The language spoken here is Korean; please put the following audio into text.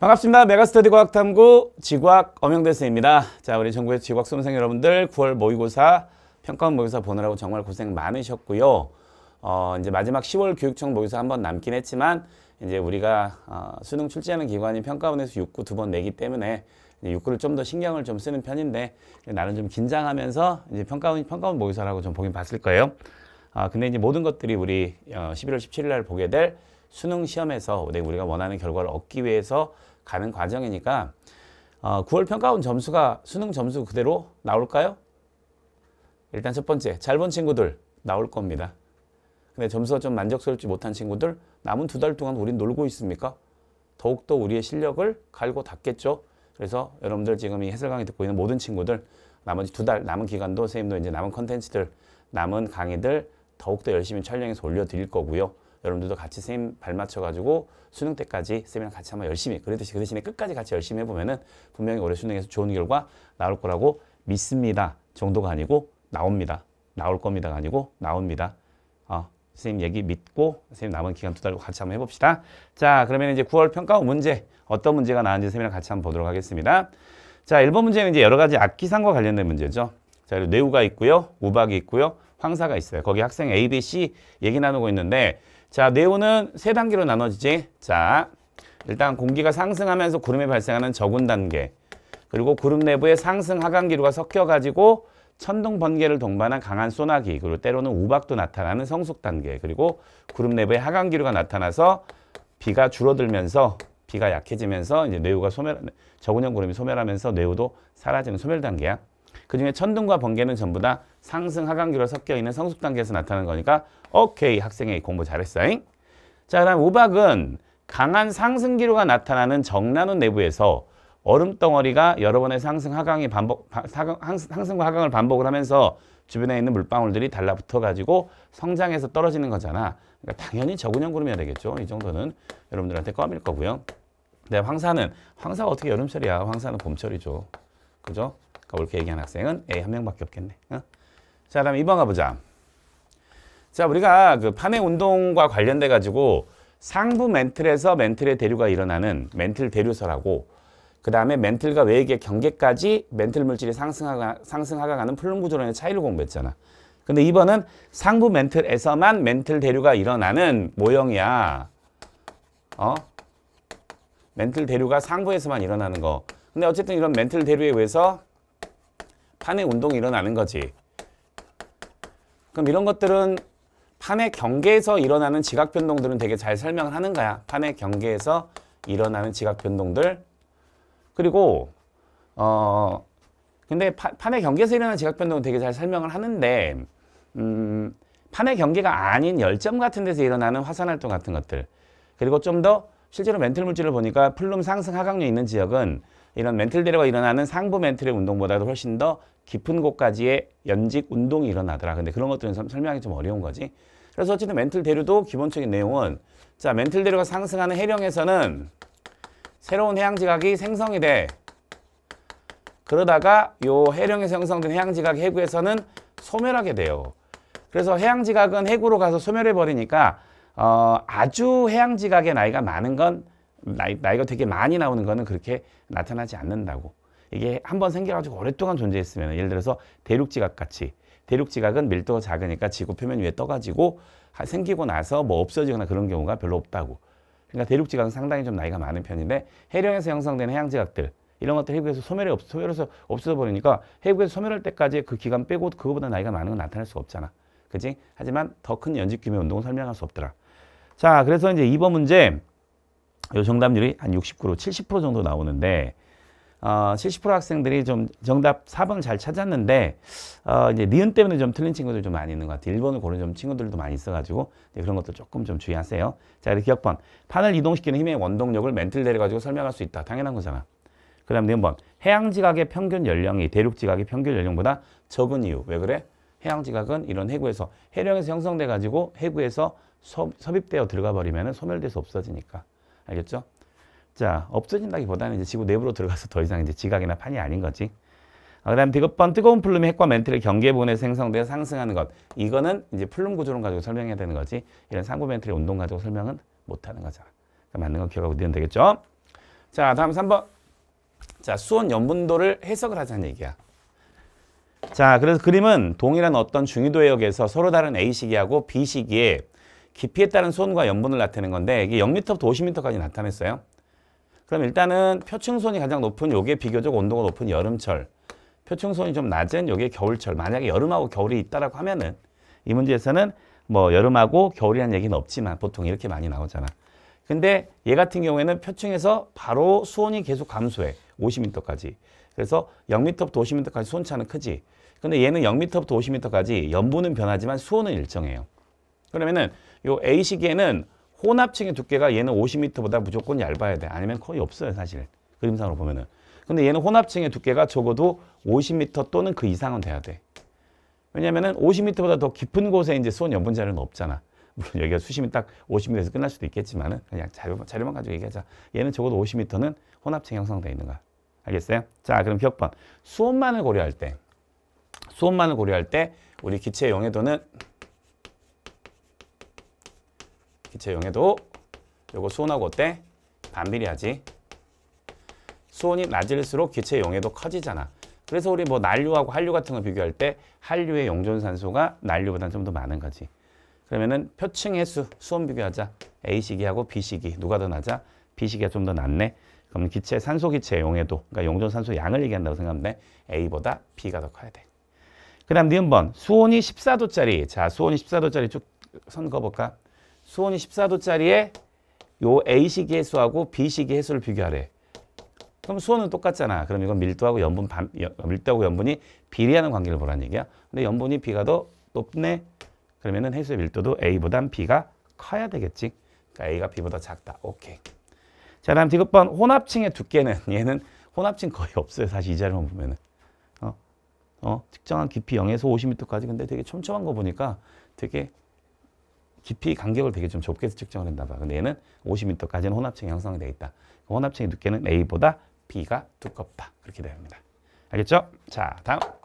반갑습니다. 메가스터디 과학탐구 지구학 엄영대생입니다. 자, 우리 전국의 지구학 수험생 여러분들 9월 모의고사, 평가원 모의고사 보느라고 정말 고생 많으셨고요. 어, 이제 마지막 10월 교육청 모의고사 한번 남긴 했지만 이제 우리가 어, 수능 출제하는 기관이 평가원에서 6구 두 번 내기 때문에 육구를 좀 더 신경을 좀 쓰는 편인데 나는 좀 긴장하면서 이제 평가원 평가원 모의사라고 고좀 보긴 봤을 거예요. 아 근데 이제 모든 것들이 우리 어, 11월 17일 날 보게 될 수능 시험에서 네, 우리가 원하는 결과를 얻기 위해서 가는 과정이니까 어, 9월 평가원 점수가 수능 점수 그대로 나올까요? 일단 첫 번째 잘 본 친구들 나올 겁니다. 근데 점수가 좀 만족스럽지 못한 친구들 남은 두 달 동안 우린 놀고 있습니까? 더욱더 우리의 실력을 갈고 닦겠죠. 그래서 여러분들 지금 이 해설강의 듣고 있는 모든 친구들 나머지 두 달 남은 기간도 선생님도 이제 남은 컨텐츠들 남은 강의들 더욱더 열심히 촬영해서 올려드릴 거고요. 여러분들도 같이 선생님 발맞춰가지고 수능 때까지 쌤이랑 같이 한번 열심히 그랬듯이 그 대신에 끝까지 같이 열심히 해보면은 분명히 올해 수능에서 좋은 결과 나올 거라고 믿습니다 정도가 아니고 나옵니다 나올 겁니다가 아니고 나옵니다 어, 선생님 얘기 믿고 선생님 남은 기간 두달고 같이 한번 해봅시다 자 그러면 이제 9월 평가 후 문제 어떤 문제가 나왔는지 선생님이랑 같이 한번 보도록 하겠습니다 자 1번 문제는 이제 여러 가지 악기상과 관련된 문제죠 자 그리고 뇌우가 있고요 우박이 있고요 황사가 있어요 거기 학생 A, B, C 얘기 나누고 있는데 자, 뇌우는 세 단계로 나눠지지. 자, 일단 공기가 상승하면서 구름이 발생하는 적군 단계. 그리고 구름 내부에 상승 하강기류가 섞여가지고 천둥 번개를 동반한 강한 소나기 그리고 때로는 우박도 나타나는 성숙 단계 그리고 구름 내부에 하강기류가 나타나서 비가 줄어들면서 비가 약해지면서 이제 뇌우가 소멸 적군형 구름이 소멸하면서 뇌우도 사라지는 소멸 단계야. 그중에 천둥과 번개는 전부 다 상승 하강기로 섞여 있는 성숙 단계에서 나타나는 거니까 오케이 학생이 공부 잘했어잉. 자 그다음 우박은 강한 상승기류가 나타나는 정란운 내부에서 얼음덩어리가 여러 번의 상승 하강이 반복 하강, 상승과 하강을 반복을 하면서 주변에 있는 물방울들이 달라붙어 가지고 성장해서 떨어지는 거잖아. 그러니까 당연히 저군형 구름이어야 되겠죠. 이 정도는 여러분들한테 껌일 거고요. 네, 황사는 황사가 어떻게 여름철이야? 황사는 봄철이죠. 그죠? 아까 그러니까 옳게 얘기한 학생은 A 한 명밖에 없겠네. 어? 자, 다음 2번 가보자. 자, 우리가 그 판의 운동과 관련돼 가지고 상부 멘틀에서 멘틀의 대류가 일어나는 멘틀 대류설하고 그 다음에 멘틀과 외액의 경계까지 멘틀 물질이 상승하가, 상승하가 가는 플룸 구조론의 차이를 공부했잖아. 근데 이번은 상부 멘틀에서만 멘틀 대류가 일어나는 모형이야. 어? 멘틀 대류가 상부에서만 일어나는 거. 근데 어쨌든 이런 멘틀 대류에 의해서 판의 운동이 일어나는 거지. 그럼 이런 것들은 판의 경계에서 일어나는 지각 변동들은 되게 잘 설명을 하는 거야. 판의 경계에서 일어나는 지각 변동들. 그리고 어 근데 파, 판의 경계에서 일어나는 지각 변동은 되게 잘 설명을 하는데 음 판의 경계가 아닌 열점 같은 데서 일어나는 화산 활동 같은 것들. 그리고 좀 더 실제로 멘틀 물질을 보니까 플룸 상승 하강류 있는 지역은 이런 멘틀대로가 일어나는 상부 멘틀의 운동보다도 훨씬 더 깊은 곳까지의 연직 운동이 일어나더라. 근데 그런 것들은 설명하기 좀 어려운 거지. 그래서 어쨌든 멘틀 대류도 기본적인 내용은 자 멘틀 대류가 상승하는 해령에서는 새로운 해양지각이 생성이 돼. 그러다가 요 해령에서 형성된 해양지각 해구에서는 소멸하게 돼요. 그래서 해양지각은 해구로 가서 소멸해버리니까 어, 아주 해양지각의 나이가 많은 건 나이, 나이가 되게 많이 나오는 거는 그렇게 나타나지 않는다고. 이게 한 번 생겨가지고 오랫동안 존재했으면 예를 들어서 대륙지각 같이 대륙지각은 밀도가 작으니까 지구 표면 위에 떠가지고 생기고 나서 뭐 없어지거나 그런 경우가 별로 없다고. 그러니까 대륙지각은 상당히 좀 나이가 많은 편인데 해령에서 형성된 해양지각들 이런 것들 해국에서 소멸이 없, 소멸해서 없어져 버리니까 해국에서 소멸할 때까지 그 기간 빼고 그거보다 나이가 많은 건 나타날 수가 없잖아. 그지? 하지만 더 큰연직규모 운동을 설명할 수 없더라. 자, 그래서 이제 2번 문제 요 정답률이 한 60%, 70% 정도 나오는데 어, 70% 학생들이 좀 정답 4번을 잘 찾았는데 어, 이제 니은 때문에 좀 틀린 친구들 좀 많이 있는 것 같아요. 1번을 고른 좀 친구들도 많이 있어가지고 네, 그런 것도 조금 좀 주의하세요. 자, 이렇게 기억번. 판을 이동시키는 힘의 원동력을 멘틀를 내려가지고 설명할 수 있다. 당연한 거잖아. 그 다음 니은 번. 해양지각의 평균 연령이 대륙지각의 평균 연령보다 적은 이유. 왜 그래? 해양지각은 이런 해구에서 해령에서 형성돼가지고 해구에서 섭, 섭입되어 들어가 버리면 소멸돼서 없어지니까. 알겠죠? 자, 없어진다기보다는 이제 지구 내부로 들어가서 더 이상 이제 지각이나 판이 아닌 거지. 아, 그 다음 디귿번 뜨거운 플룸이 핵과 멘트를 경계 부분에 생성되어 상승하는 것. 이거는 이제 플룸 구조론 가지고 설명해야 되는 거지. 이런 상부 멘트의 운동 가지고 설명은 못하는 거잖아. 그러니까 맞는 거 기억하고 되면 되겠죠? 자, 다음 3번. 자, 수온 염분도를 해석을 하자는 얘기야. 자, 그래서 그림은 동일한 어떤 중위도 해역에서 서로 다른 A 시기하고 B 시기에 깊이에 따른 수온과 염분을 나타내는 건데 이게 0m부터 50m까지 나타냈어요. 그럼 일단은 표층수온이 가장 높은 요게 비교적 온도가 높은 여름철 표층수온이 좀 낮은 요게 겨울철 만약에 여름하고 겨울이 있다라고 하면은 이 문제에서는 뭐 여름하고 겨울이라는 얘기는 없지만 보통 이렇게 많이 나오잖아. 근데 얘 같은 경우에는 표층에서 바로 수온이 계속 감소해. 50m까지. 그래서 0m부터 50m까지 수온차는 크지. 근데 얘는 0m부터 50m까지 염분은 변하지만 수온은 일정해요. 그러면은 요 A 시계는 혼합층의 두께가 얘는 50m보다 무조건 얇아야 돼. 아니면 거의 없어요, 사실. 그림상으로 보면은. 근데 얘는 혼합층의 두께가 적어도 50m 또는 그 이상은 돼야 돼. 왜냐면은 50m보다 더 깊은 곳에 이제 수온 염분 자료는 없잖아. 물론 여기가 수심이 딱 50m에서 끝날 수도 있겠지만은 그냥 자료만, 자료만 가지고 얘기하자. 얘는 적어도 50m는 혼합층 형성되어 있는 거야. 알겠어요? 자, 그럼 기억번. 수온만을 고려할 때 수온만을 고려할 때 우리 기체 용해도는 기체 0에도 요거 수온하고 어때? 반비례하지. 수온이 낮을수록 기체 용해도 커지잖아. 그래서 우리 뭐 난류하고 한류 같은 거 비교할 때 한류의 용존산소가 난류보다는 좀 더 많은 거지. 그러면은 표층 해수 수온 비교하자. A시기하고 B시기 누가 더 낮아? B시기가 좀 더 낮네. 그럼 기체 산소 기체 용해도 그러니까 용존 산소 양을 얘기한다고 생각하면 A보다 B가 더 커야 돼. 그다음 니은 번 수온이 14도짜리 자 수온이 14도짜리 쭉선 그어볼까? 수온이 14도짜리에 요 A식의 해수하고 B식의 해수를 비교하래. 그럼 수온은 똑같잖아. 그럼 이건 밀도하고 염분 반, 밀도하고 염분이 비례하는 관계를 보라는 얘기야. 근데 염분이 B가 더 높네. 그러면은 해수의 밀도도 A보단 B가 커야 되겠지. 그러니까 A가 B보다 작다. 오케이. 자, 다음 디귿번 혼합층의 두께는 얘는 혼합층 거의 없어요. 사실 이 자료만 보면은. 어, 어, 특정한 깊이 0에서 50m까지 근데 되게 촘촘한 거 보니까 되게 깊이 간격을 되게 좀 좁게 측정을 했나 봐. 근데 얘는 50m까지는 혼합층이 형성이 되어 있다. 그 혼합층의 두께는 A보다 B가 두껍다. 그렇게 됩니다. 알겠죠? 자, 다음.